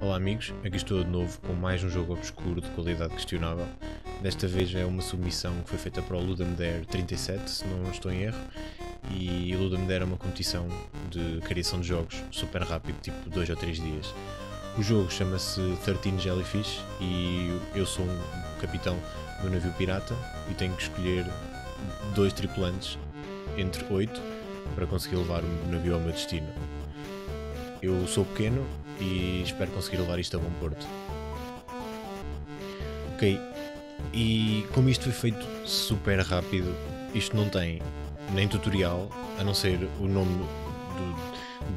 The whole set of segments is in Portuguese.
Olá amigos, aqui estou de novo com mais um jogo obscuro de qualidade questionável. Desta vez é uma submissão que foi feita para o Ludum Dare 37, se não estou em erro, e Ludum Dare é uma competição de criação de jogos super rápido, tipo 2 ou 3 dias. O jogo chama-se 13 Jellyfish e eu sou um capitão do navio pirata e tenho que escolher dois tripulantes entre 8 para conseguir levar o navio ao meu destino. Eu sou pequeno e espero conseguir levar isto a bom porto. Ok, e como isto foi feito super rápido, isto não tem nem tutorial, a não ser o nome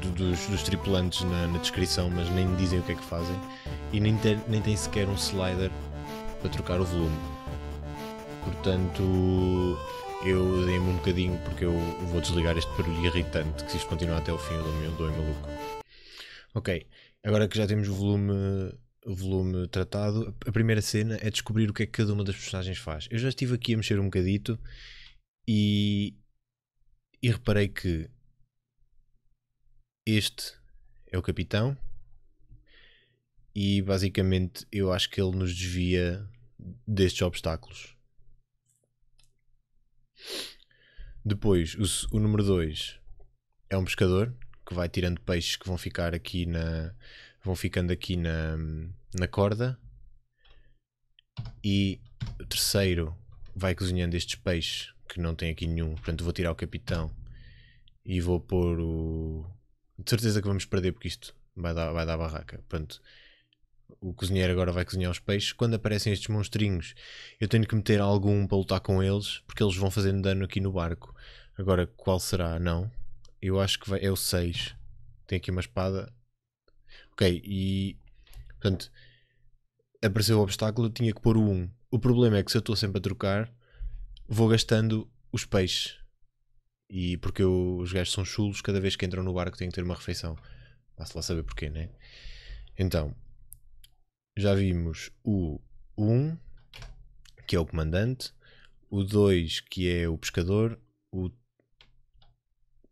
do, do, dos, dos, tripulantes na, na, descrição, mas nem dizem o que é que fazem, e nem tem, nem tem sequer um slider para trocar o volume. Portanto, eu dei-me um bocadinho porque eu vou desligar este barulho irritante que se isto continuar até o fim eu dou-me dou maluco. Ok, agora que já temos o volume, o volume tratado, a primeira cena é descobrir o que é que cada uma das personagens faz. Eu já estive aqui a mexer um bocadito e, e reparei que este é o capitão e basicamente eu acho que ele nos desvia destes obstáculos. Depois, o, o número 2 é um pescador que vai tirando peixes que vão ficar aqui na. vão ficando aqui na, na corda. E o terceiro vai cozinhando estes peixes que não tem aqui nenhum. Portanto, vou tirar o capitão e vou pôr o. De certeza que vamos perder porque isto vai dar, vai dar barraca. Portanto, o cozinheiro agora vai cozinhar os peixes. Quando aparecem estes monstrinhos, eu tenho que meter algum para lutar com eles, porque eles vão fazendo dano aqui no barco. Agora, qual será? Não eu acho que vai, é o 6. Tem aqui uma espada. Ok, e portanto apareceu o obstáculo, eu tinha que pôr o 1. O problema é que se eu estou sempre a trocar, vou gastando os peixes. E porque eu, os gajos são chulos, cada vez que entram no barco têm que ter uma refeição. Vá-se lá saber porquê, né? Então, já vimos o 1, que é o comandante, o 2, que é o pescador, o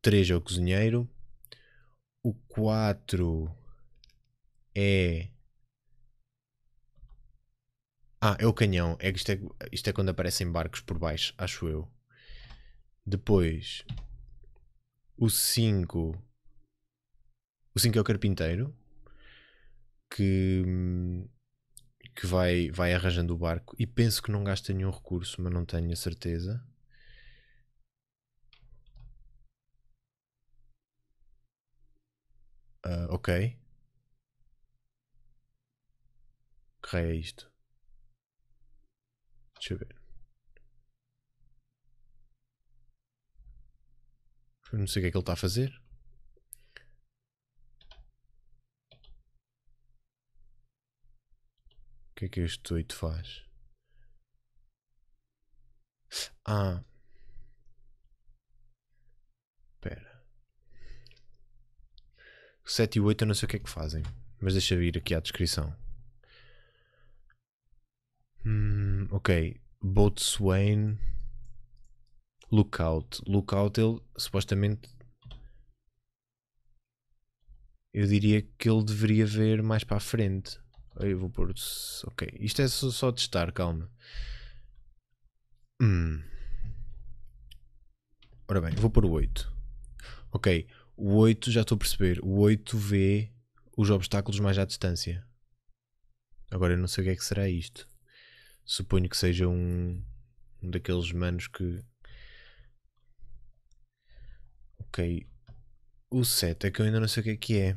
3 é o cozinheiro, o 4 é. Ah, é o canhão. É que isto, é, isto é quando aparecem barcos por baixo, acho eu. Depois, o 5. O 5 é o carpinteiro que, que vai, vai arranjando o barco. E penso que não gasta nenhum recurso, mas não tenho a certeza. Uh, ok. Que raio é isto? Deixa eu ver. Eu não sei o que é que ele está a fazer. O que é que este 8 faz? Ah. 7 e 8 eu não sei o que é que fazem. Mas deixa eu ir aqui à descrição. Hum, ok. Boatswain. Lookout. Lookout, ele supostamente. Eu diria que ele deveria ver mais para a frente. Eu vou pôr. Ok. Isto é só, só testar, calma. Hum. Ora bem, vou pôr o 8. Ok. O 8, já estou a perceber, o 8 vê os obstáculos mais à distância. Agora eu não sei o que é que será isto. Suponho que seja um, um daqueles manos que. Ok. O 7 é que eu ainda não sei o que é que é.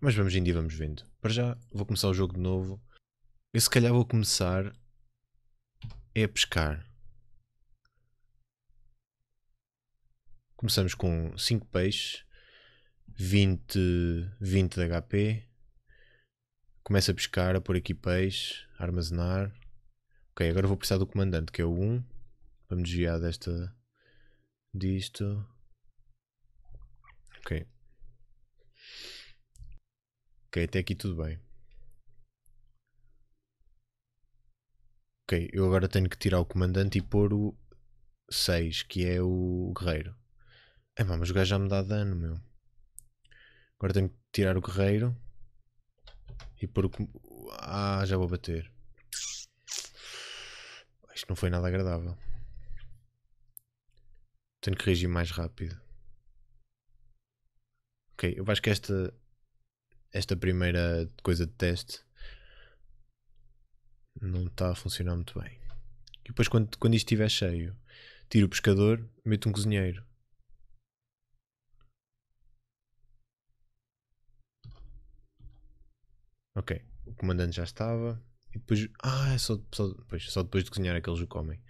Mas vamos em dia, vamos vendo. Para já, vou começar o jogo de novo. Eu se calhar vou começar é pescar. Começamos com 5 peixes, 20, 20 de HP. Começa a pescar, a pôr aqui peixe, armazenar. Ok, agora vou precisar do comandante, que é o 1. Vamos desviar desta... disto. Ok. Ok, até aqui tudo bem. Ok, eu agora tenho que tirar o comandante e pôr o 6, que é o guerreiro. É, mas o gajo já me dá dano, meu. Agora tenho que tirar o guerreiro. E pôr o... Ah, já vou bater. Isto não foi nada agradável. Tenho que reagir mais rápido. Ok, eu acho que esta... Esta primeira coisa de teste... Não está a funcionar muito bem. E depois quando, quando isto estiver cheio... Tiro o pescador, meto um cozinheiro Ok, o comandante já estava. E depois. Ah, é só, só, depois, só depois de cozinhar é que eles o comem.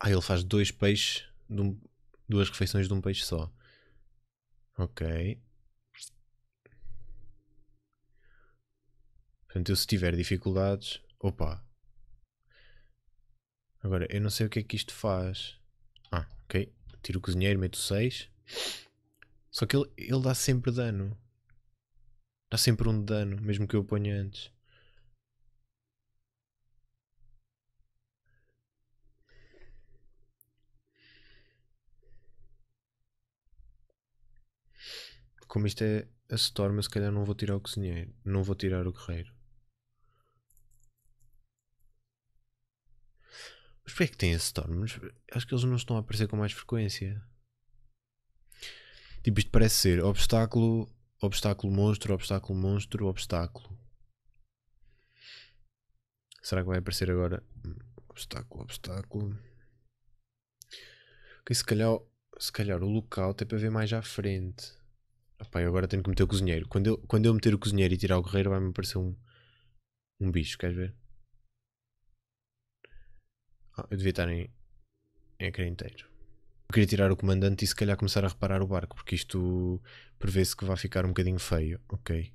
Ah, ele faz dois peixes, um, duas refeições de um peixe só. Ok. Portanto, eu se tiver dificuldades. Opa! Agora, eu não sei o que é que isto faz. Ok, tiro o cozinheiro, meto 6. Só que ele, ele dá sempre dano. Dá sempre um dano, mesmo que eu ponha antes. Como isto é a Storm, se calhar não vou tirar o cozinheiro. Não vou tirar o guerreiro. Mas porquê é que tem esse storm? Acho que eles não estão a aparecer com mais frequência. Tipo, isto parece ser obstáculo, obstáculo monstro, obstáculo monstro, obstáculo. Será que vai aparecer agora? Obstáculo, obstáculo. Que se calhar, se calhar o local tem para ver mais à frente. Opa, eu agora tenho que meter o cozinheiro. Quando eu, quando eu meter o cozinheiro e tirar o guerreiro, vai-me aparecer um, um bicho, queres ver? Ah, eu devia estar em, em ecrã inteiro. Eu queria tirar o comandante e se calhar começar a reparar o barco, porque isto prevê-se que vai ficar um bocadinho feio. Ok.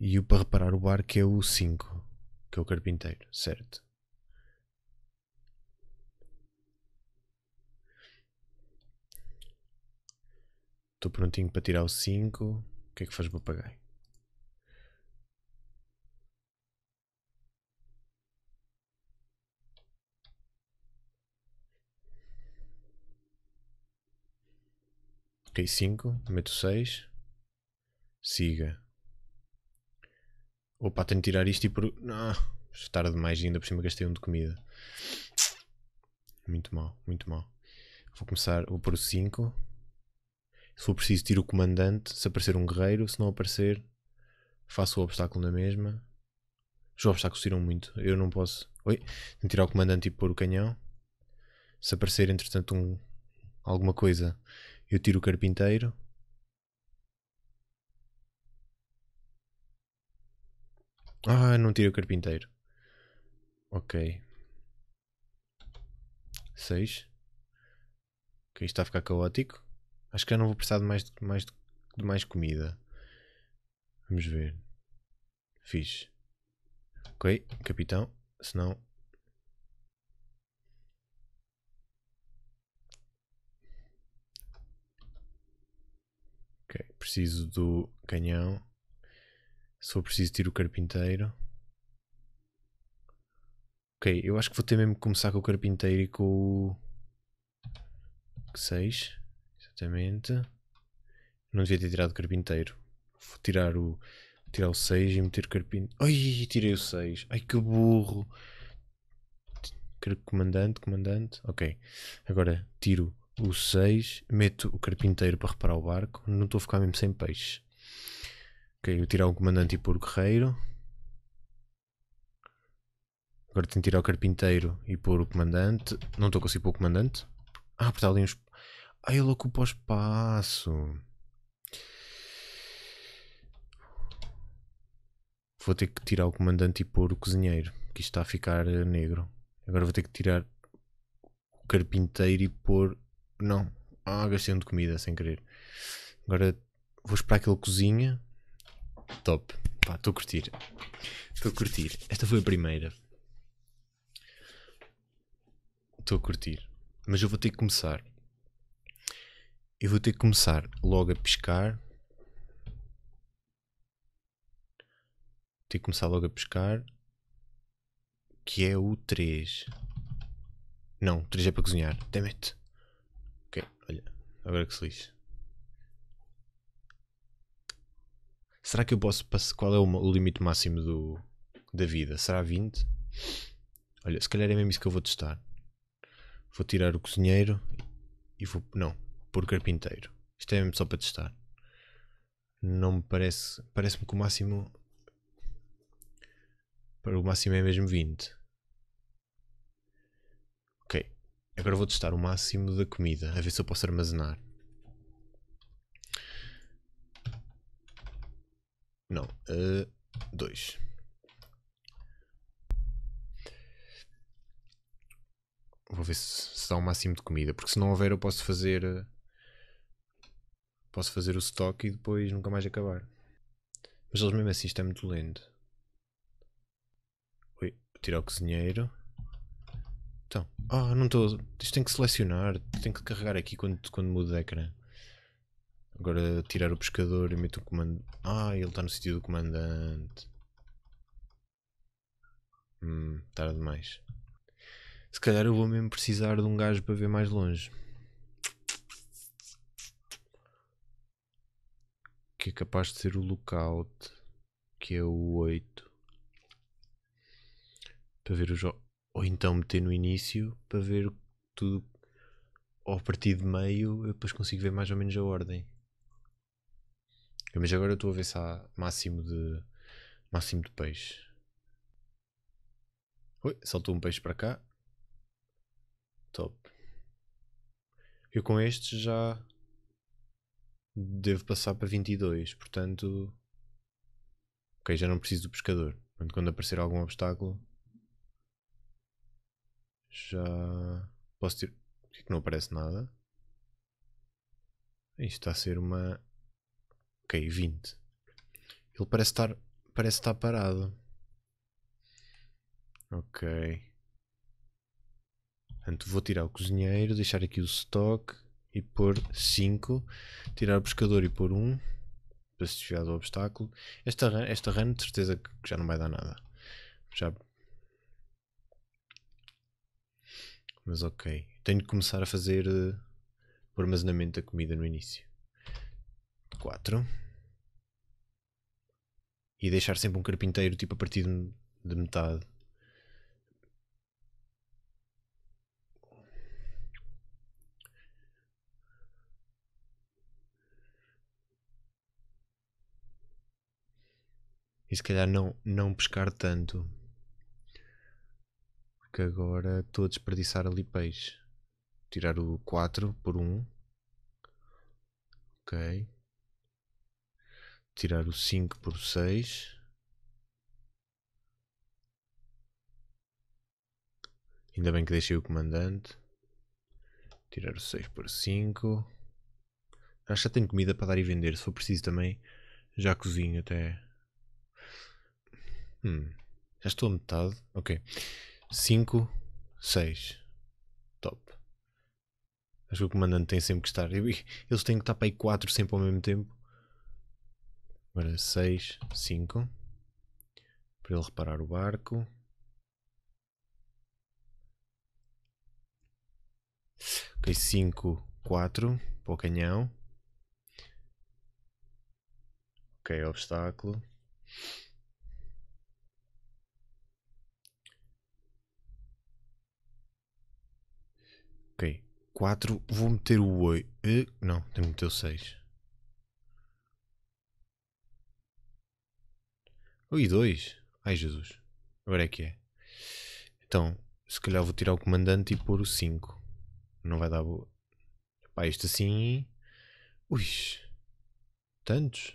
E o para reparar o barco é o 5, que é o carpinteiro, certo? Estou prontinho para tirar o 5. O que é que faz o papagaio? Ok, 5, meto 6. Siga. Opa, tenho de tirar isto e por. Não, é tarde demais ainda por cima gastei um de comida. Muito mal, muito mal. Vou começar, vou pôr o 5. Se for preciso, tiro o comandante. Se aparecer um guerreiro, se não aparecer, faço o obstáculo na mesma. Os obstáculos tiram muito. Eu não posso. Oi? Tenho tirar o comandante e pôr o canhão. Se aparecer, entretanto, um... alguma coisa eu tiro o carpinteiro. Ah, não tiro o carpinteiro. Ok. 6. Ok, isto está a ficar caótico. Acho que já não vou precisar de mais, de mais, de mais comida. Vamos ver. Fiz. Ok, capitão. Senão Ok, preciso do canhão. Se for preciso, tiro o carpinteiro. Ok, eu acho que vou ter mesmo que começar com o carpinteiro e com o... 6, exatamente. Não devia ter tirado o carpinteiro. Vou tirar o tirar o 6 e meter o carpinteiro. Ai, tirei o 6. Ai, que burro. Comandante, comandante. Ok. Agora tiro o 6, meto o carpinteiro para reparar o barco, não estou a ficar mesmo sem peixe. Ok, vou tirar o comandante e pôr o guerreiro. Agora tenho que tirar o carpinteiro e pôr o comandante. Não estou a conseguir pôr o comandante. Ah, porque está ali uns... Ah, ele ocupa o espaço. Vou ter que tirar o comandante e pôr o cozinheiro, que isto está a ficar eh, negro. Agora vou ter que tirar o carpinteiro e pôr não. Ah, gastei um de comida sem querer. Agora vou esperar que ele cozinha. Top. Pá, estou a curtir. Estou a curtir. Esta foi a primeira. Estou a curtir. Mas eu vou ter que começar. Eu vou ter que começar logo a pescar. Vou ter que começar logo a pescar. Que é o 3. Não, o 3 é para cozinhar. Damn it. Agora que se lixe. Será que eu posso passar? Qual é o, limite máximo do, da vida? Será 20? Olha, se calhar é mesmo isso que eu vou testar. Vou tirar o cozinheiro e vou. Não, por carpinteiro. Isto é mesmo só para testar. Não me parece. Parece-me que o máximo. Para o máximo é mesmo 20. Agora vou testar o máximo da comida, a ver se eu posso armazenar. Não, uh, dois. Vou ver se, se dá o máximo de comida, porque se não houver eu posso fazer... Eh, posso fazer o stock e depois nunca mais acabar. Mas eles mesmo assim é muito lento. Ui, tirar o cozinheiro. Então, ah, não estou. Isto tem que selecionar, tem que carregar aqui quando, quando muda de ecrã. Agora tirar o pescador e meto o comando. Ah, ele está no sítio do comandante. Hum, tarde demais. Se calhar eu vou mesmo precisar de um gajo para ver mais longe. Que é capaz de ser o lookout, que é o 8. Para ver o jogo ou então meter no início para ver tudo ou a partir de meio eu depois consigo ver mais ou menos a ordem mas agora eu estou a ver se há máximo de máximo de peixe Ui, saltou um peixe para cá top eu com este já devo passar para 22 portanto ok já não preciso do pescador quando aparecer algum obstáculo já. Posso tirar. É que não aparece nada? Isto está a ser uma. Ok, 20. Ele parece estar, parece estar parado. Ok. Portanto, vou tirar o cozinheiro, deixar aqui o stock e pôr 5. Tirar o pescador e pôr 1. Um, para se desviar do obstáculo. Esta, esta run de certeza que já não vai dar nada. Já Mas ok. Tenho que começar a fazer uh, eh, o armazenamento da comida no início. 4. E deixar sempre um carpinteiro tipo a partir de metade. E se calhar não, não pescar tanto porque agora estou a desperdiçar ali peixe. Tirar o 4 por 1. Ok. Tirar o 5 por 6. Ainda bem que deixei o comandante. Tirar o 6 por 5. Acho que já tenho comida para dar e vender. Se for preciso também, já cozinho até. Hum. Já estou a metade. Ok. 5, 6. Top. Acho que o comandante tem sempre que estar. Eles têm que estar para aí 4 sempre ao mesmo tempo. Agora 6, 5. Para ele reparar o barco. Ok, 5, 4 para o canhão. Ok, obstáculo. 4, vou meter o 8. Eh, não, tenho que meter o 6. Ui, 2. Ai Jesus. Agora é que é. Então, se calhar vou tirar o comandante e pôr o 5. Não vai dar boa. Pá, isto assim. Ui. Tantos.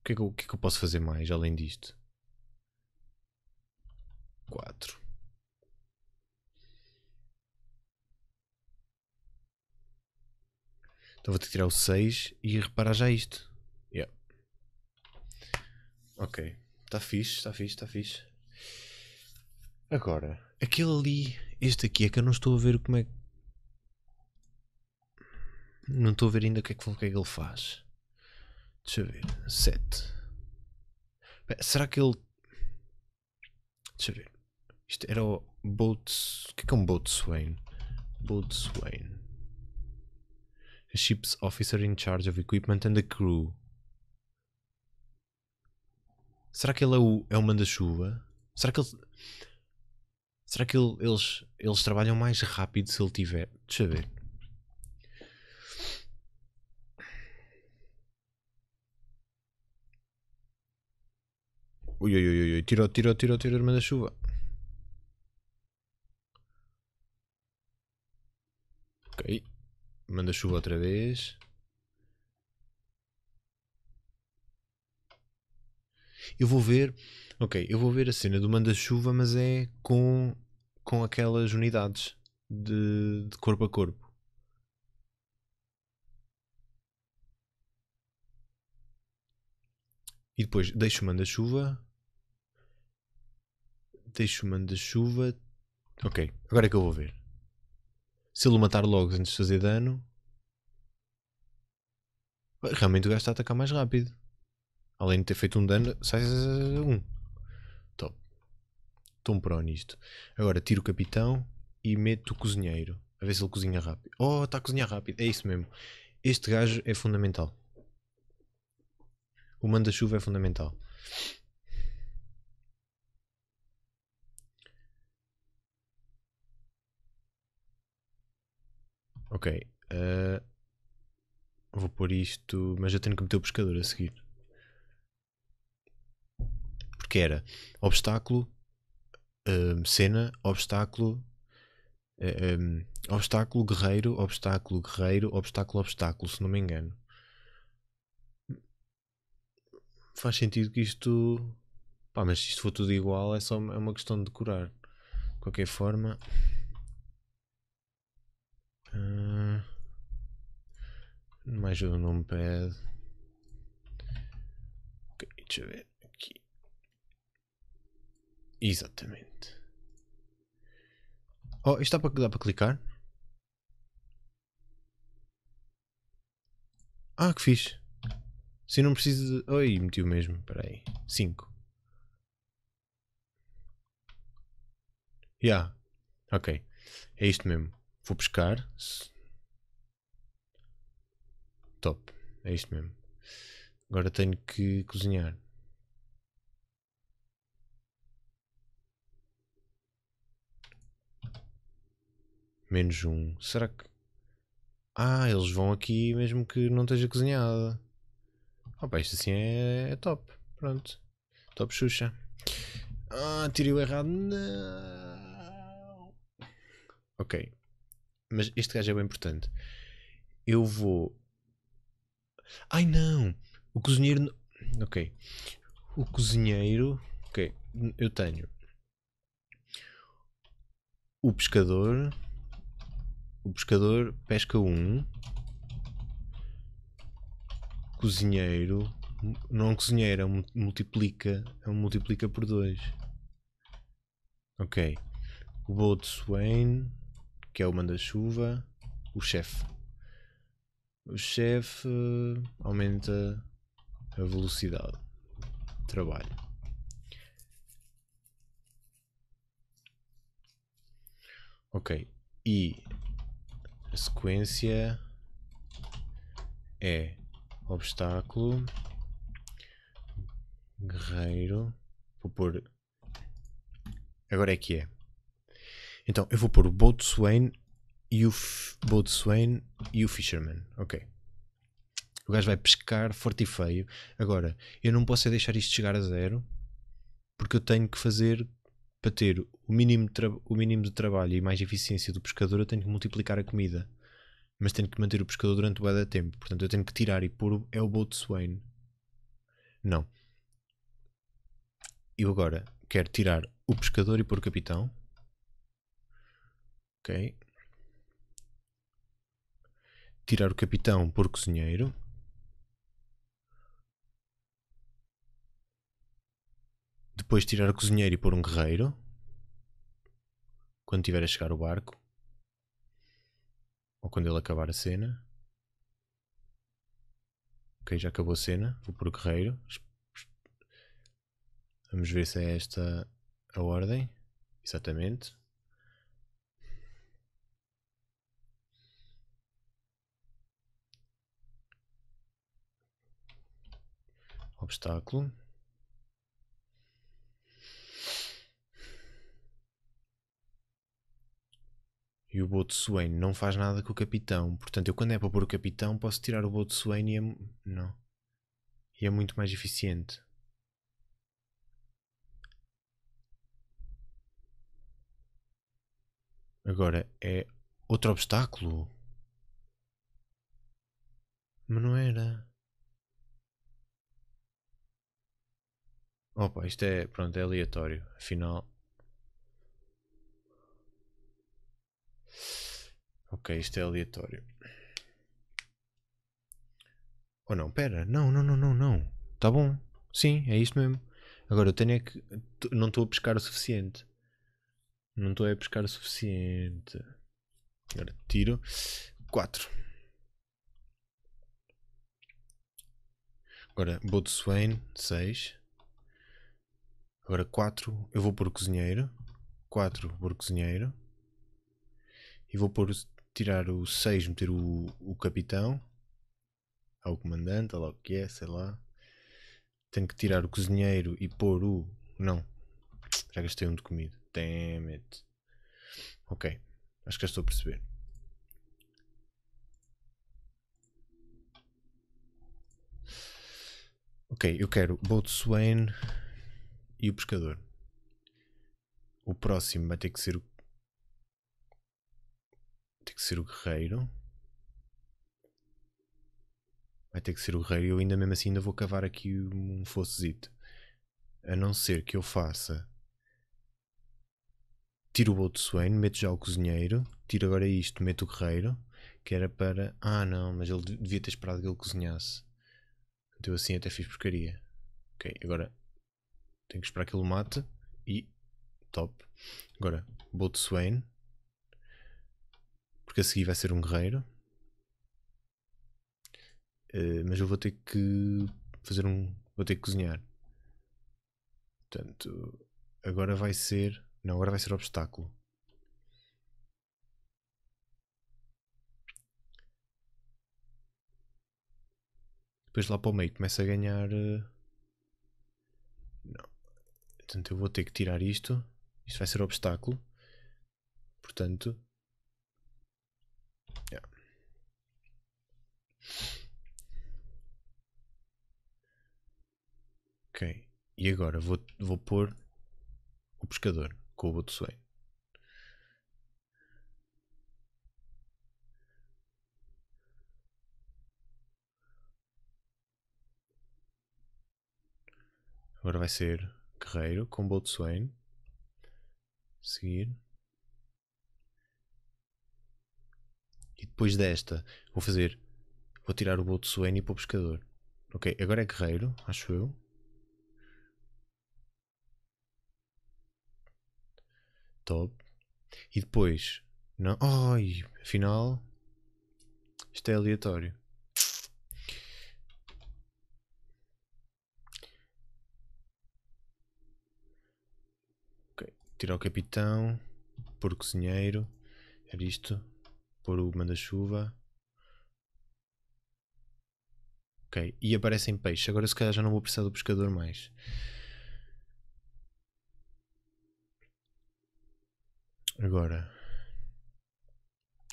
O que, é que, o que é que eu posso fazer mais além disto? 4. Então vou ter que tirar o 6 e reparar já isto. Yeah. Ok. Está fixe, está fixe, está fixe. Agora, aquele ali, este aqui, é que eu não estou a ver como é que... Não estou a ver ainda o que é que, o que, é que ele faz. Deixa eu ver. 7. Será que ele... Deixa eu ver. Isto era o Boats... O que é, que é um Boatswain? Boatswain ship's officer in charge of equipment and the crew. Será que ele é o, é o manda-chuva? Será que ele. Será que ele, eles, eles trabalham mais rápido se ele tiver. Deixa eu ver. Ui, ui, ui, ui, tirou, tirou, tirou, tirou a chuva. Manda chuva outra vez. Eu vou ver. Ok, eu vou ver a cena do manda-chuva, mas é com, com aquelas unidades de, de corpo a corpo. E depois deixo o manda-chuva. Deixo o manda-chuva. Ok, agora é que eu vou ver. Se ele o matar logo antes de fazer dano. Realmente o gajo está a atacar mais rápido. Além de ter feito um dano, sai um. Top. Estou um pró nisto. Agora tiro o capitão e meto o cozinheiro. A ver se ele cozinha rápido. Oh, está a cozinhar rápido. É isso mesmo. Este gajo é fundamental. O manda-chuva é fundamental. Ok. Uh, vou pôr isto, mas eu tenho que meter o pescador a seguir. Porque era obstáculo, um, eh, cena, obstáculo, um, eh, ehm, obstáculo, guerreiro, obstáculo, guerreiro, obstáculo, obstáculo, se não me engano. Faz sentido que isto. Pá, mas se isto for tudo igual, é só uma é questão de decorar. De qualquer forma. Mais um o numpad. Ok, deixa eu ver aqui. Exatamente. Oh, isto dá para, dá para clicar? Ah, que fixe. Se não preciso de... Oi, meti o mesmo. Espera aí. 5. Ya. Yeah. Ok. É isto mesmo. Vou buscar. Top. É isto mesmo. Agora tenho que cozinhar. Menos um. Será que. Ah, eles vão aqui mesmo que não esteja cozinhada. Opa, isto assim é, é top. Pronto. Top Xuxa. Ah, tirei o errado. Não. Ok. Mas este gajo é bem importante. Eu vou Ai não! O cozinheiro. Ok. O cozinheiro. Ok. Eu tenho. O pescador. O pescador pesca um. Cozinheiro. Não é cozinheira, é multiplica. É multiplica por dois. Ok. O Bold Swain, que é o manda-chuva. O chefe o chefe aumenta a velocidade de trabalho. Ok, e a sequência é obstáculo, guerreiro, vou pôr, agora é que é. Então, eu vou pôr o Boatswain e o Boatswain e o Fisherman. Ok. O gajo vai pescar forte e feio. Agora, eu não posso é deixar isto chegar a zero porque eu tenho que fazer para ter o mínimo, o mínimo de trabalho e mais eficiência do pescador, eu tenho que multiplicar a comida. Mas tenho que manter o pescador durante o da tempo. Portanto, eu tenho que tirar e pôr é o Boatswain. Não. Eu agora quero tirar o pescador e pôr o capitão. Ok tirar o capitão por cozinheiro. Depois tirar o cozinheiro e pôr um guerreiro. Quando tiver a chegar o barco. Ou quando ele acabar a cena. Ok, já acabou a cena. Vou pôr o guerreiro. Vamos ver se é esta a ordem. Exatamente. obstáculo. E o Botsuene não faz nada com o capitão. Portanto, eu quando é para pôr o capitão, posso tirar o Botsuene e é... Não. E é muito mais eficiente. Agora, é outro obstáculo. Mas não era. Opa, isto é, pronto, é aleatório. Afinal. Ok, isto é aleatório. Ou oh, não, pera. Não, não, não, não, não. Tá bom. Sim, é isto mesmo. Agora eu tenho é que. Não estou a pescar o suficiente. Não estou a pescar o suficiente. Agora tiro. 4. Agora Botswain, 6. Agora 4 eu vou pôr cozinheiro. 4 por cozinheiro. E vou pôr, tirar o 6, meter o, o capitão. Ao comandante, ou lá o que é, sei lá. Tenho que tirar o cozinheiro e pôr o. Não. Já gastei um de comida. Damn it. Ok. Acho que já estou a perceber. Ok, eu quero Boatswain e o pescador. O próximo vai ter que ser o. Tem que ser o guerreiro. Vai ter que ser o guerreiro. Eu ainda mesmo assim ainda vou cavar aqui um fossozito. A não ser que eu faça. Tiro o outro Swain, meto já o cozinheiro. Tiro agora isto, meto o guerreiro. Que era para. Ah não, mas ele devia ter esperado que ele cozinhasse. Então assim até fiz porcaria. Ok, agora tenho que esperar que ele mate. E. Top. Agora, Swain. Porque a seguir vai ser um guerreiro. Uh, mas eu vou ter que fazer um. Vou ter que cozinhar. Portanto, agora vai ser. Não, agora vai ser obstáculo. Depois lá para o meio começa a ganhar. Uh Portanto, eu vou ter que tirar isto. Isto vai ser obstáculo. Portanto. Yeah. Ok. E agora vou, vou pôr o pescador com o botosway. Agora vai ser Guerreiro com Swain. Seguir. E depois desta, vou fazer. Vou tirar o Swain e para o pescador. Ok, agora é Guerreiro, acho eu. Top. E depois. Não. Ai, afinal. Isto é aleatório. tirar o capitão, pôr o cozinheiro, era isto, pôr o manda-chuva. Ok, e aparecem peixes. Agora se calhar já não vou precisar do pescador mais. Agora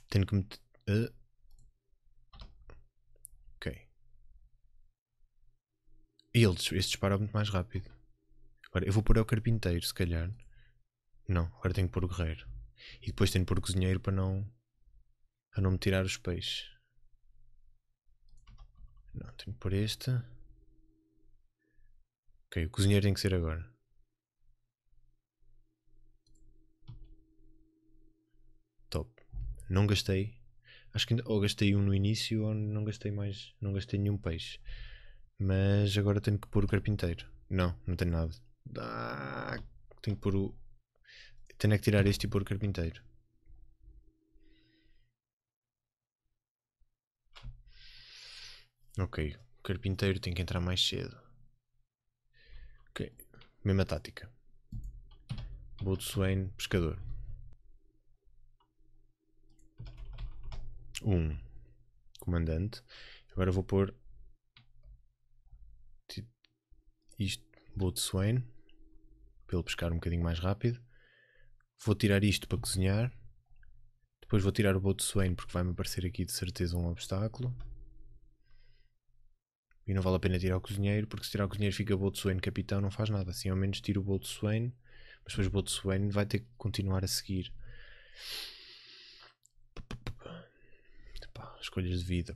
tenho que meter. Uh. Ok. E ele, este dispara muito mais rápido. Agora eu vou pôr ao é carpinteiro, se calhar. Não, agora tenho que pôr o guerreiro. E depois tenho que pôr o cozinheiro para não. para não me tirar os peixes. Não, tenho que pôr esta. Ok, o cozinheiro tem que ser agora. Top. Não gastei. Acho que ou gastei um no início ou não gastei mais. Não gastei nenhum peixe. Mas agora tenho que pôr o carpinteiro. Não, não tenho nada. Ah, tenho que pôr o, tenho é que tirar isto e pôr carpinteiro. Ok, o carpinteiro tem que entrar mais cedo. Ok, mesma tática. Swain, pescador. Um, comandante. Agora vou pôr isto, Swain. para ele pescar um bocadinho mais rápido. Vou tirar isto para cozinhar. Depois vou tirar o bowl de Swain porque vai-me aparecer aqui de certeza um obstáculo. E não vale a pena tirar o cozinheiro, porque se tirar o cozinheiro fica bowl de Swain capitão, não faz nada. Assim ao menos tiro o bowl de Swain, mas depois o bowl de Swain vai ter que continuar a seguir. escolhas de vida.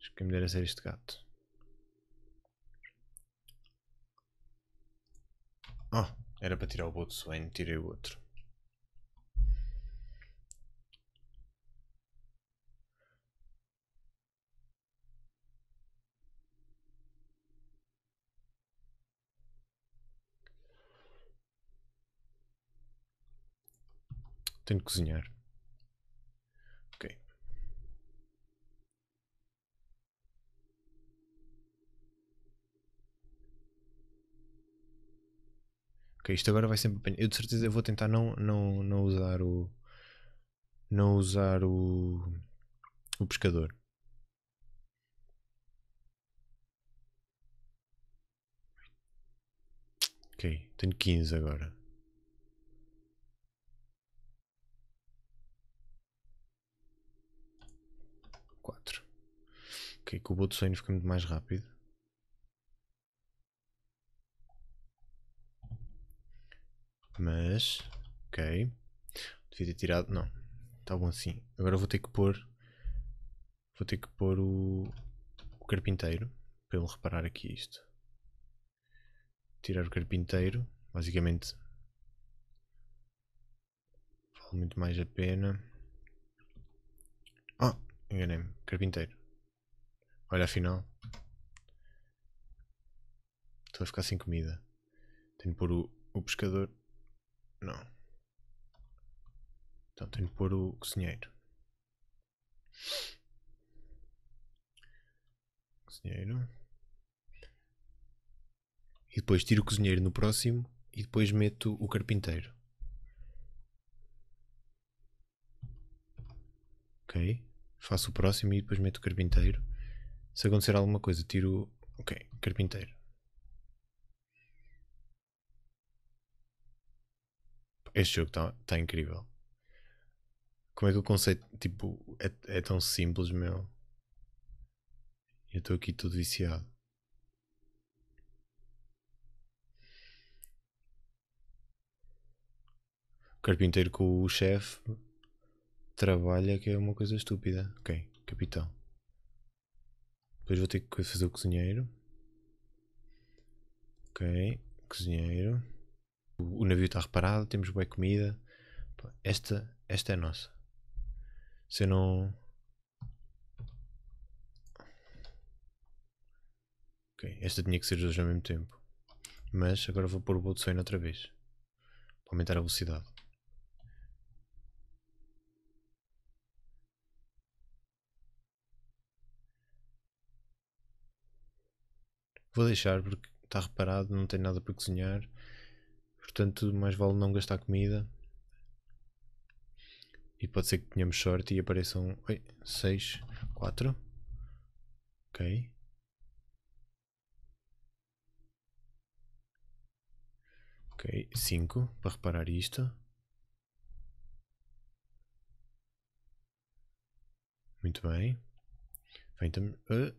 Acho que é melhor é ser este gato. Ah, era para tirar o Botsuene, tirei o outro. Tenho que cozinhar. Ok, isto agora vai sempre apanhar. Eu de certeza vou tentar não, não, não usar o. Não usar o. O pescador. Ok, tenho 15 agora. Quatro. Ok, com o boto sonho fica muito mais rápido. Mas, ok. Devia ter tirado. Não. Está bom assim. Agora vou ter que pôr. Vou ter que pôr o, o carpinteiro. Para ele reparar aqui isto. Tirar o carpinteiro. Basicamente. Vale muito mais a pena. Ah! Oh, Enganei-me. Carpinteiro. Olha, afinal. Estou a ficar sem comida. Tenho que pôr o, o pescador. Não. Então tenho que pôr o cozinheiro. Cozinheiro. E depois tiro o cozinheiro no próximo e depois meto o carpinteiro. Ok. Faço o próximo e depois meto o carpinteiro. Se acontecer alguma coisa, tiro. Ok, carpinteiro. este jogo está tá incrível. Como é que o conceito, tipo, é, é tão simples, meu? Eu estou aqui todo viciado. O carpinteiro com o chefe trabalha, que é uma coisa estúpida. Ok, capitão. Depois vou ter que fazer o cozinheiro. Ok, cozinheiro. O, navio está reparado, temos boa comida. Esta, esta é nossa. Se eu não. Ok, esta tinha que ser os ao mesmo tempo. Mas agora vou pôr o bolt sonho outra vez para aumentar a velocidade. Vou deixar porque está reparado, não tem nada para cozinhar. Portanto, mais vale não gastar comida. E pode ser que tenhamos sorte e apareçam 6, 4. Ok. Ok, 5 para reparar isto. Muito bem. Eh,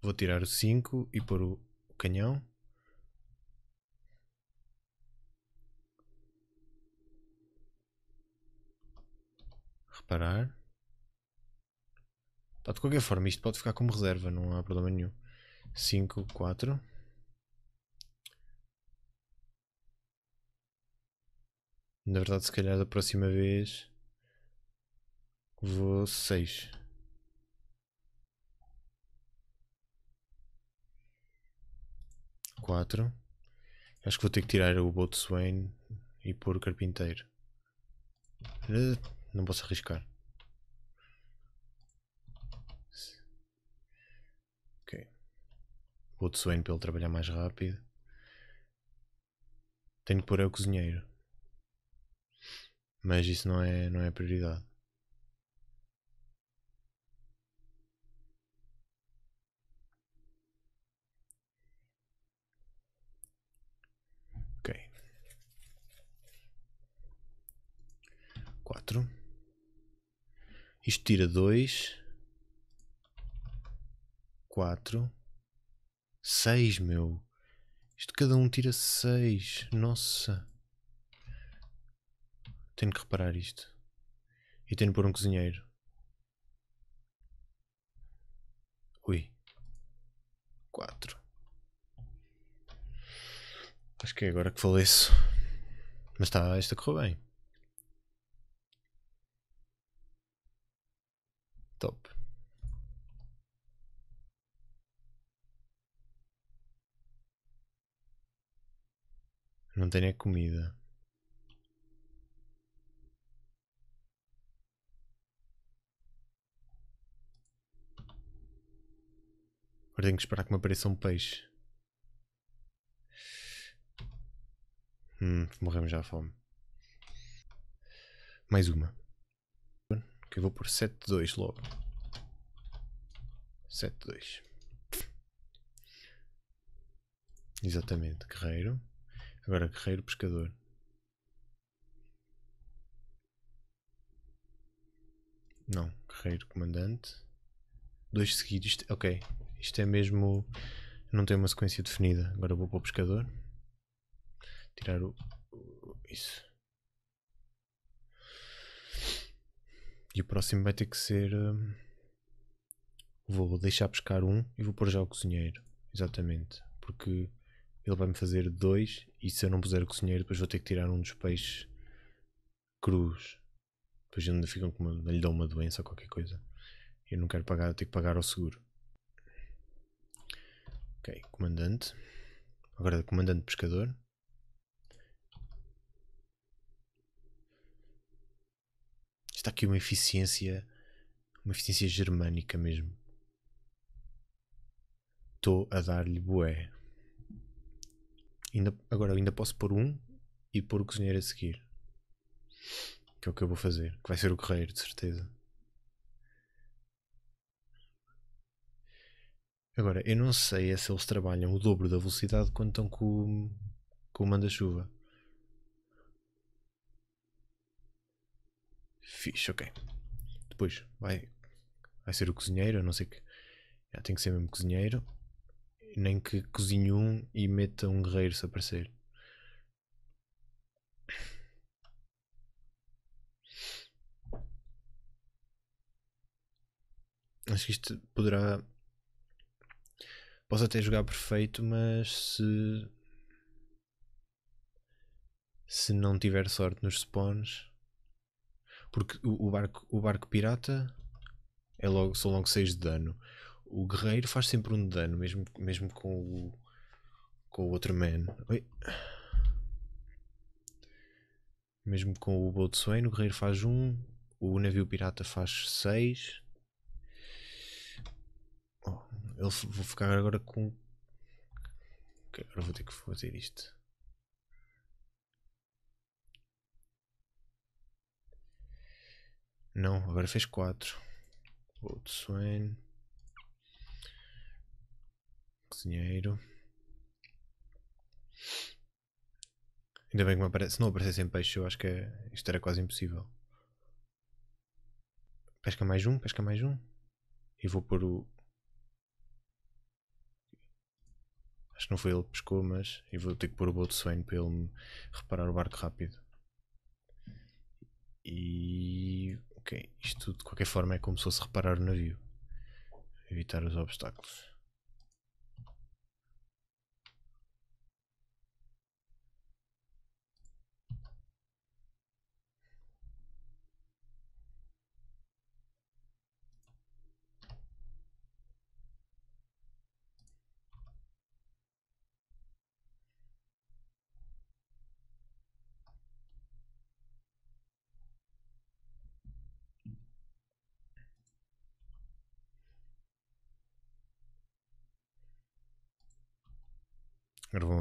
vou tirar o 5 e pôr o canhão. parar. Tá, de qualquer forma, isto pode ficar como reserva, não há problema nenhum. 5, 4. Na verdade, se calhar da próxima vez vou 6. Quatro. Acho que vou ter que tirar o swain e pôr o carpinteiro. Eh, não posso arriscar. Ok. Vou de sonho para ele trabalhar mais rápido. Tenho que pôr é o cozinheiro. Mas isso não é, não é prioridade. quatro isto tira 2, 4, 6, meu. Isto cada um tira 6. Nossa. Tenho que reparar isto. E tenho que pôr um cozinheiro. Ui. 4. Acho que é agora que faleço. Mas está, está correu bem. Top. Não tenho a é comida. Agora tenho que esperar que me apareça um peixe. Hum, morremos já à fome. Mais uma. Que eu vou por 7-2 logo. 7-2. Exatamente, guerreiro. Agora guerreiro pescador. Não, guerreiro comandante. Dois seguidos. Isto, ok. Isto é mesmo. Não tem uma sequência definida. Agora vou para o pescador. Tirar o. Isso. E o próximo vai ter que ser. Hum, vou deixar pescar um e vou pôr já o cozinheiro. Exatamente. Porque ele vai-me fazer dois e se eu não puser o cozinheiro, depois vou ter que tirar um dos peixes cruz. Depois ainda ficam com uma, lhe dão uma doença ou qualquer coisa. Eu não quero pagar, ter que pagar ao seguro. Ok, comandante. Agora comandante pescador. Está aqui uma eficiência, uma eficiência germânica mesmo. Estou a dar-lhe boé. Ainda, agora ainda posso pôr um e pôr o cozinheiro a seguir. Que é o que eu vou fazer. Que vai ser o correio de certeza. Agora, eu não sei é se eles trabalham o dobro da velocidade quando estão com, com o manda-chuva. Fixe, ok. Depois vai, vai ser o cozinheiro, a não ser que. Já tem que ser mesmo cozinheiro. Nem que cozinhe um e meta um guerreiro se aparecer. Acho que isto poderá. Posso até jogar perfeito, mas se. Se não tiver sorte nos spawns. Porque o, o, barco, o barco pirata é logo, são logo 6 de dano. O guerreiro faz sempre um de dano, mesmo, mesmo com o. com o outro man. Oi. Mesmo com o Boltwain, o guerreiro faz 1, um, o navio pirata faz 6. Oh, eu vou ficar agora com. Agora vou ter que fazer isto. Não, agora fez 4. outro Swain. Cozinheiro. Ainda bem que me aparece. Se não aparecessem peixe, eu acho que é... isto era quase impossível. Pesca mais um, pesca mais um. E vou pôr o. Acho que não foi ele que pescou, mas. E vou ter que pôr o bote Swain para ele reparar o barco rápido. E. Ok, isto de qualquer forma é como se fosse reparar o navio evitar os obstáculos.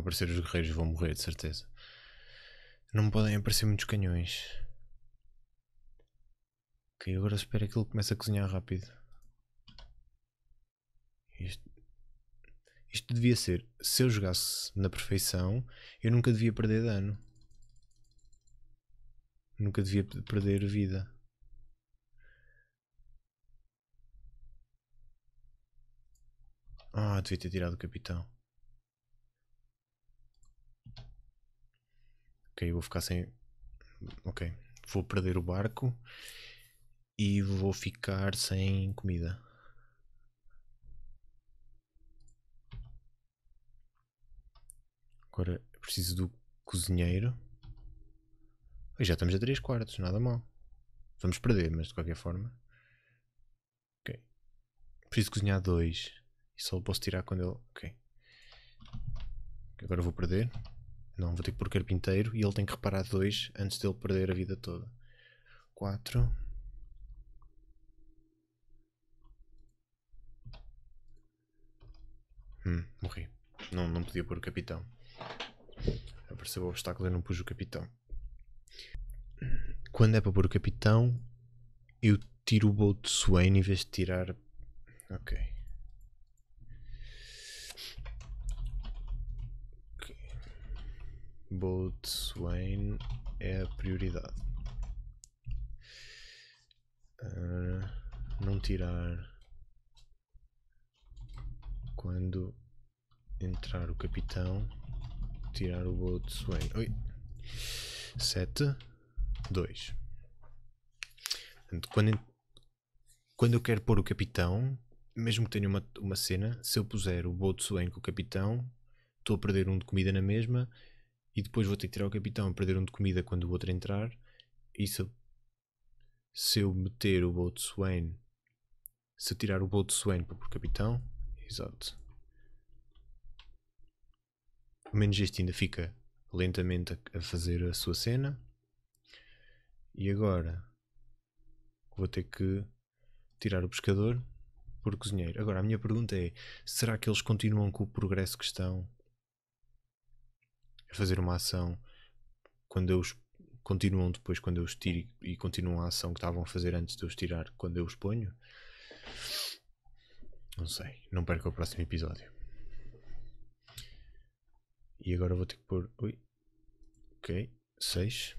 aparecer os guerreiros, vão morrer, de certeza. Não podem aparecer muitos canhões. Ok, agora espero que ele comece a cozinhar rápido. Isto, isto devia ser, se eu jogasse na perfeição, eu nunca devia perder dano. Nunca devia perder vida. Ah, devia ter tirado o capitão. ok, vou ficar sem. Ok, vou perder o barco e vou ficar sem comida. Agora preciso do cozinheiro. E já estamos a 3 quartos, nada mal. Vamos perder, mas de qualquer forma. Ok. Preciso cozinhar 2. E só posso tirar quando ele. Ok. Agora vou perder. Não, vou ter que pôr carpinteiro e ele tem que reparar dois antes dele perder a vida toda. 4. Hum, morri. Não, não podia pôr o capitão. Apareceu o obstáculo e não pus o capitão. Quando é para pôr o capitão, eu tiro o de Swain em vez de tirar. Ok. Swain é a prioridade. Uh, não tirar quando entrar o capitão, tirar o Swain. Oi. 7 2. Quando, quando eu quero pôr o capitão, mesmo que tenha uma, uma cena, se eu puser o Swain com o capitão, estou a perder um de comida na mesma e depois vou ter que tirar o capitão, perder um de comida quando o outro entrar. E se eu, se eu meter o Swain se eu tirar o Swain para o capitão, exato. Menos este ainda fica lentamente a, a fazer a sua cena. E agora vou ter que tirar o pescador por cozinheiro. Agora a minha pergunta é: será que eles continuam com o progresso que estão a fazer uma ação quando eu os continuam depois quando eu os tiro e continuam a ação que estavam a fazer antes de eu os tirar quando eu os ponho. Não sei, não perca o próximo episódio. E agora vou ter que pôr. Ui. Ok, 6.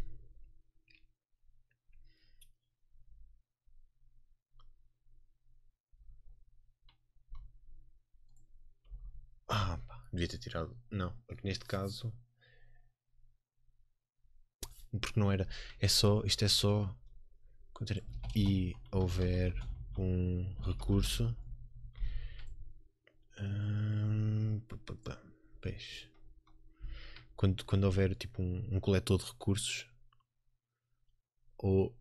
Ah, pá, devia ter tirado. Não, porque neste caso porque não era. É só, isto é só. E houver um recurso. Hum, peixe. Quando, quando houver tipo um, um coletor de recursos, ou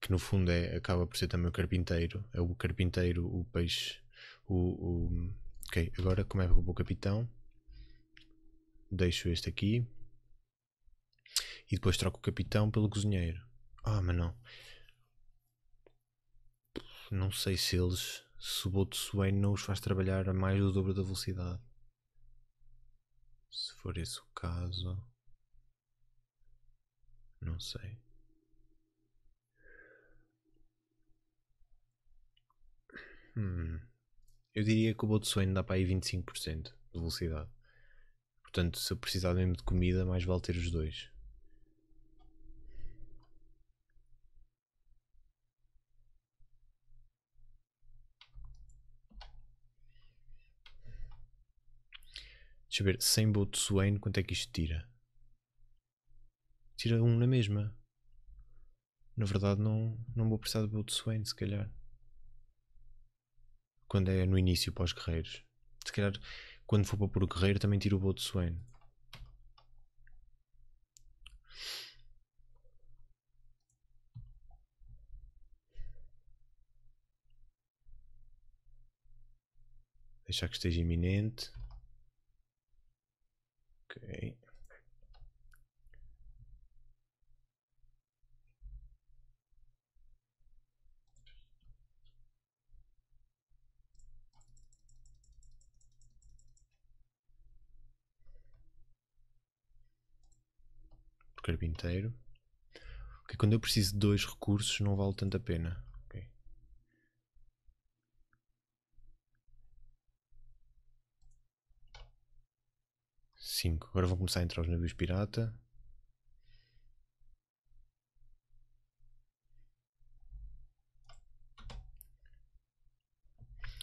que no fundo é, acaba por ser também o carpinteiro, é o carpinteiro, o peixe, o, o ok, agora como é o capitão, deixo este aqui, e depois troco o capitão pelo cozinheiro. Ah, mas não. Não sei se eles. Se o Botsuane não os faz trabalhar a mais do dobro da velocidade. Se for esse o caso. Não sei. Hum. Eu diria que o Botsuane dá para aí 25% de velocidade. Portanto, se eu precisar mesmo de comida, mais vale ter os dois. Deixa eu ver, sem swain, quanto é que isto tira? Tira um na mesma. Na verdade não, não vou precisar de swain, se calhar. Quando é no início para os guerreiros. Se calhar quando for para pôr o guerreiro também tiro o swain. Deixar que esteja iminente. Ok. Carpinteiro. Porque quando eu preciso de dois recursos não vale tanto a pena. 5. Agora vão começar a entrar os navios pirata.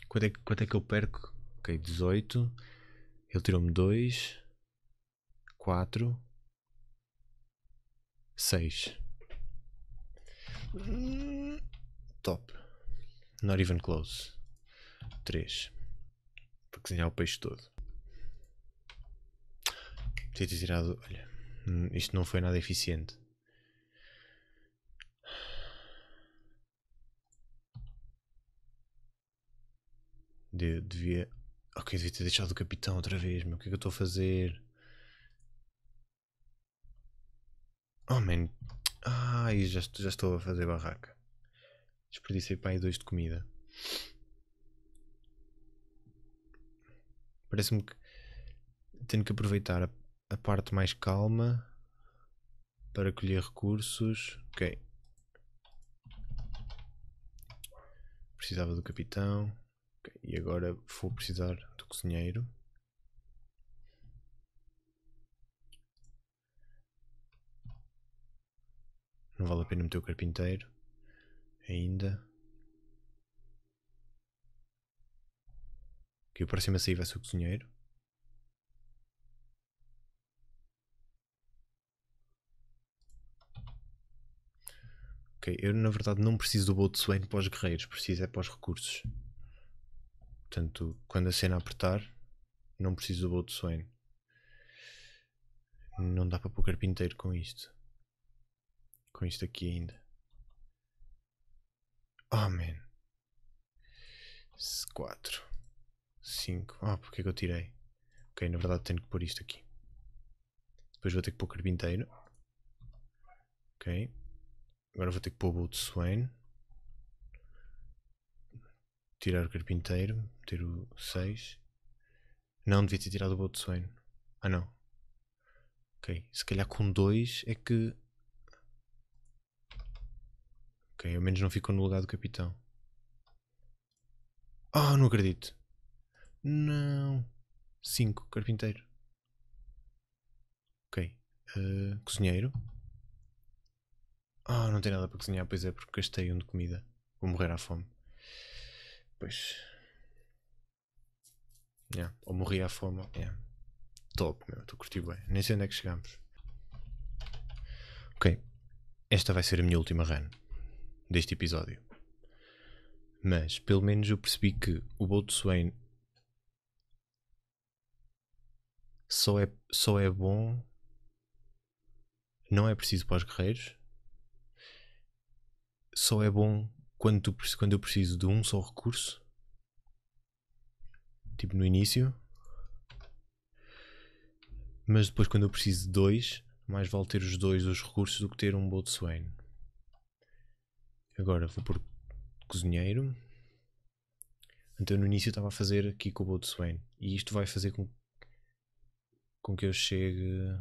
Quanto é, que, quanto é que eu perco? Ok, 18. Ele tirou-me 2. 4. 6. Top. Not even close. 3. Para cozinhar o peixe todo. Podia ter tirado. Olha, hum, isto não foi nada eficiente. De, devia. Ok, devia ter deixado o capitão outra vez, meu. O que é que eu estou a fazer? Oh, man. Ai, já, já estou a fazer barraca. Desperdicei para aí dois de comida. Parece-me que tenho que aproveitar a parte mais calma para colher recursos. Ok. Precisava do capitão. Okay. E agora vou precisar do cozinheiro. Não vale a pena meter o carpinteiro. Ainda. Que próximo a sair vai ser o cozinheiro. Ok, eu na verdade não preciso do Bolt Swain para os guerreiros, preciso é para os recursos. Portanto, quando a cena apertar, não preciso do Bolt Swain. Não dá para pôr carpinteiro com isto. Com isto aqui ainda. Oh man. 4. 5. Ah, oh, porque é que eu tirei? Ok, na verdade tenho que pôr isto aqui. Depois vou ter que pôr carpinteiro. Ok. Agora vou ter que pôr o de Swain. Tirar o carpinteiro, meter o 6. Não, devia ter tirado o de Swain. Ah não. Ok, se calhar com 2 é que... Ok, ao menos não ficou no lugar do capitão. Ah, oh, não acredito. Não. 5, carpinteiro. Ok. Uh, cozinheiro. Ah, oh, não tem nada para cozinhar, pois é, porque gastei um de comida. Vou morrer à fome. Pois. Yeah. Ou morri à fome. Yeah. Top, meu, estou curtindo bem. Nem sei onde é que chegamos. Ok. Esta vai ser a minha última run deste episódio. Mas, pelo menos eu percebi que o Swain só é, só é bom. Não é preciso para os guerreiros só é bom quando, tu, quando eu preciso de um só recurso. Tipo no início. Mas depois quando eu preciso de dois, mais vale ter os dois os recursos do que ter um swain. Agora vou por cozinheiro. Então no início eu estava a fazer aqui com o swain. E isto vai fazer com, com que eu chegue.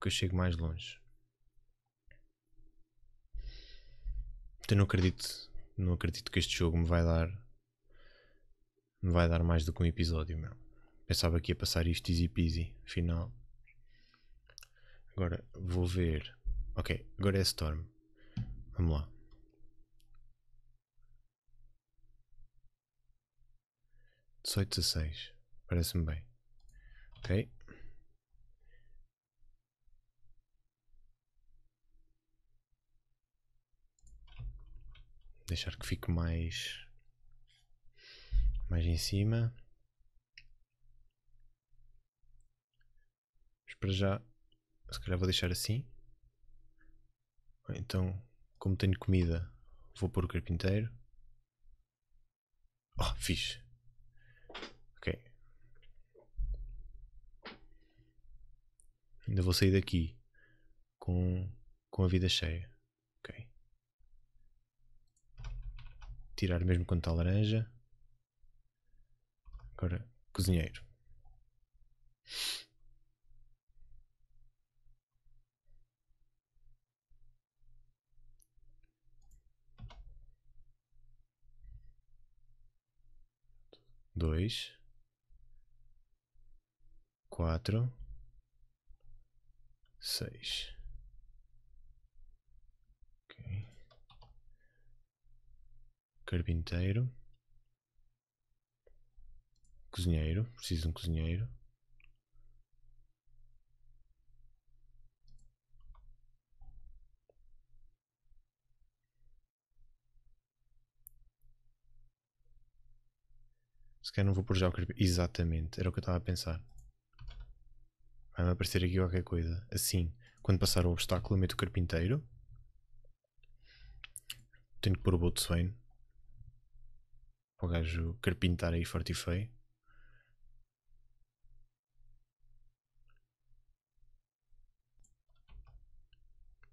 que eu chegue mais longe. eu não acredito, não acredito que este jogo me vai dar me vai dar mais do que um episódio, meu. Pensava que ia passar isto easy peasy, final. Agora vou ver. Ok, agora é Storm. Vamos lá. Dezoito, seis. Parece-me bem. Ok. deixar que fique mais mais em cima mas para já se calhar vou deixar assim então como tenho comida vou pôr o carpinteiro oh fixe ok ainda vou sair daqui com com a vida cheia tirar mesmo quando está laranja. Agora, cozinheiro. Dois, quatro, seis. carpinteiro, cozinheiro, preciso de um cozinheiro. Se calhar não vou pôr já o carpinteiro. Exatamente, era o que eu estava a pensar. Vai-me aparecer aqui qualquer coisa. Assim, quando passar o obstáculo, meto o carpinteiro. Tenho que pôr o Boatswain o gajo quer pintar aí forte e feio.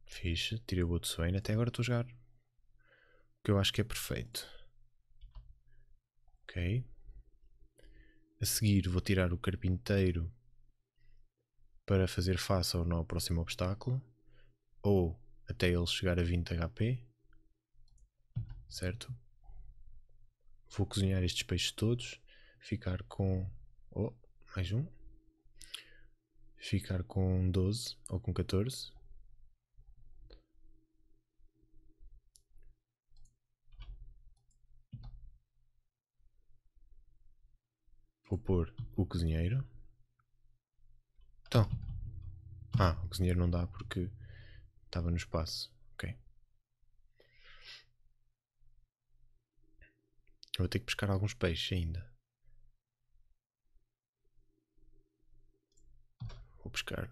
Fixe, tirei o Swain, Até agora estou a jogar. O que eu acho que é perfeito. Ok. A seguir vou tirar o carpinteiro para fazer face ou não ao próximo obstáculo. Ou até ele chegar a 20 HP. Certo? Vou cozinhar estes peixes todos. Ficar com. Oh, mais um. Ficar com 12 ou com 14. Vou pôr o cozinheiro. Então. Ah, o cozinheiro não dá porque estava no espaço. Eu vou ter que pescar alguns peixes ainda. Vou pescar.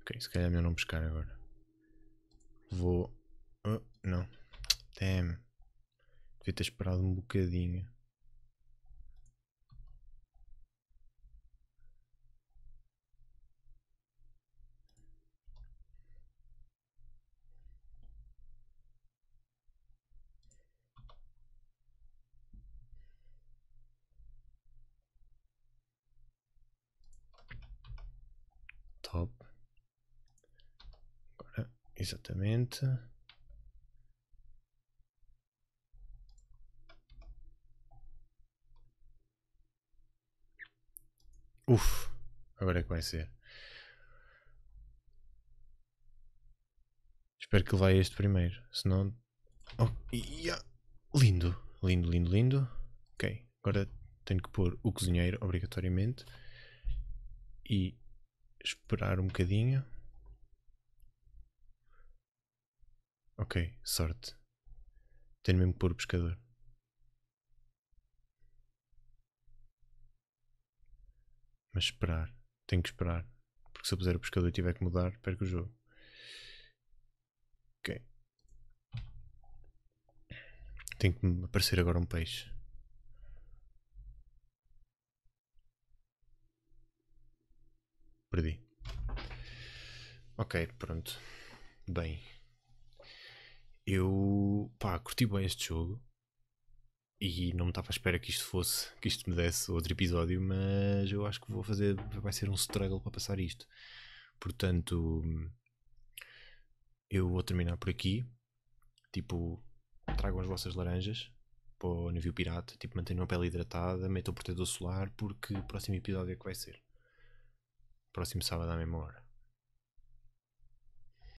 Ok, se calhar é melhor não pescar agora. Vou... Oh, não. Damn. Devia ter esperado um bocadinho. desktop. Agora, exatamente. Uf, agora é que vai ser. Espero que vá este primeiro, senão... Oh, yeah. Lindo, lindo, lindo, lindo. Ok, agora tenho que pôr o cozinheiro, obrigatoriamente. E esperar um bocadinho. Ok, sorte. Tenho mesmo que pôr o pescador. Mas esperar. Tenho que esperar. Porque se eu puser o pescador e tiver que mudar, perco o jogo. Ok. Tem que aparecer agora um peixe. perdi. Ok, pronto. Bem. Eu, pá, curti bem este jogo. E não me estava à espera que isto fosse, que isto me desse outro episódio, mas eu acho que vou fazer, vai ser um struggle para passar isto. Portanto, eu vou terminar por aqui. Tipo, tragam as vossas laranjas para o navio pirata, tipo, mantenham a pele hidratada, metam o protetor solar, porque o próximo episódio é que vai ser próximo sábado à mesma hora.